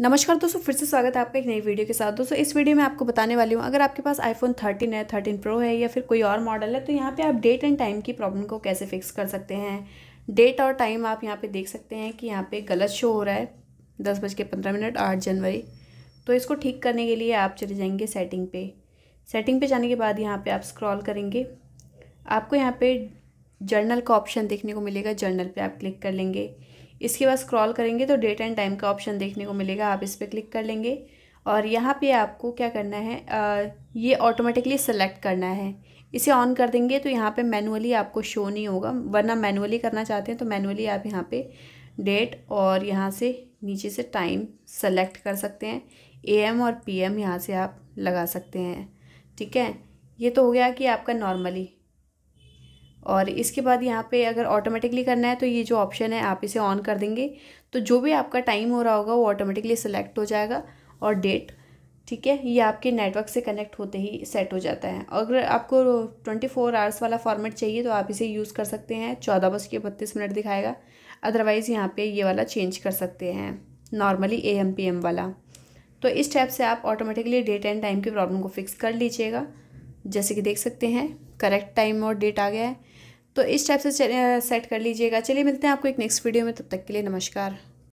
नमस्कार दोस्तों फिर से स्वागत है आपका एक नई वीडियो के साथ दोस्तों इस वीडियो में आपको बताने वाली हूँ अगर आपके पास आईफोन 13 है 13 प्रो है या फिर कोई और मॉडल है तो यहाँ पे आप डेट एंड टाइम की प्रॉब्लम को कैसे फिक्स कर सकते हैं डेट और टाइम आप यहाँ पे देख सकते हैं कि यहाँ पे गलत शो हो रहा है दस बज के पंद्रह मिनट आठ जनवरी तो इसको ठीक करने के लिए आप चले जाएंगे सेटिंग पे सेटिंग पे जाने के बाद यहाँ पे आप स्क्रॉल करेंगे आपको यहाँ पे जर्नल का ऑप्शन देखने को मिलेगा जर्नल पे आप क्लिक कर लेंगे इसके बाद स्क्रॉल करेंगे तो डेट एंड टाइम का ऑप्शन देखने को मिलेगा आप इस पर क्लिक कर लेंगे और यहाँ पे आपको क्या करना है आ, ये ऑटोमेटिकली सेलेक्ट करना है इसे ऑन कर देंगे तो यहाँ पे मैनुअली आपको शो नहीं होगा वरना मैनुअली करना चाहते हैं तो मैनुअली आप यहाँ पे डेट और यहाँ से नीचे से टाइम सेलेक्ट कर सकते हैं एम और पीएम यहाँ से आप लगा सकते हैं ठीक है ये तो हो गया कि आपका नॉर्मली और इसके बाद यहाँ पे अगर ऑटोमेटिकली करना है तो ये जो ऑप्शन है आप इसे ऑन कर देंगे तो जो भी आपका टाइम हो रहा होगा वो ऑटोमेटिकली सेलेक्ट हो जाएगा और डेट ठीक है ये आपके नेटवर्क से कनेक्ट होते ही सेट हो जाता है अगर आपको ट्वेंटी फोर आवर्स वाला फॉर्मेट चाहिए तो आप इसे यूज़ कर सकते हैं चौदह बज के बत्तीस मिनट दिखाएगा अदरवाइज़ यहाँ पे ये वाला चेंज कर सकते हैं normally A M P M वाला तो इस टाइप से आप ऑटोमेटिकली डेट एंड टाइम की प्रॉब्लम को फिक्स कर लीजिएगा जैसे कि देख सकते हैं करेक्ट टाइम और डेट आ गया है तो इस टाइप से सेट कर लीजिएगा चलिए मिलते हैं आपको एक नेक्स्ट वीडियो में तब तक के लिए नमस्कार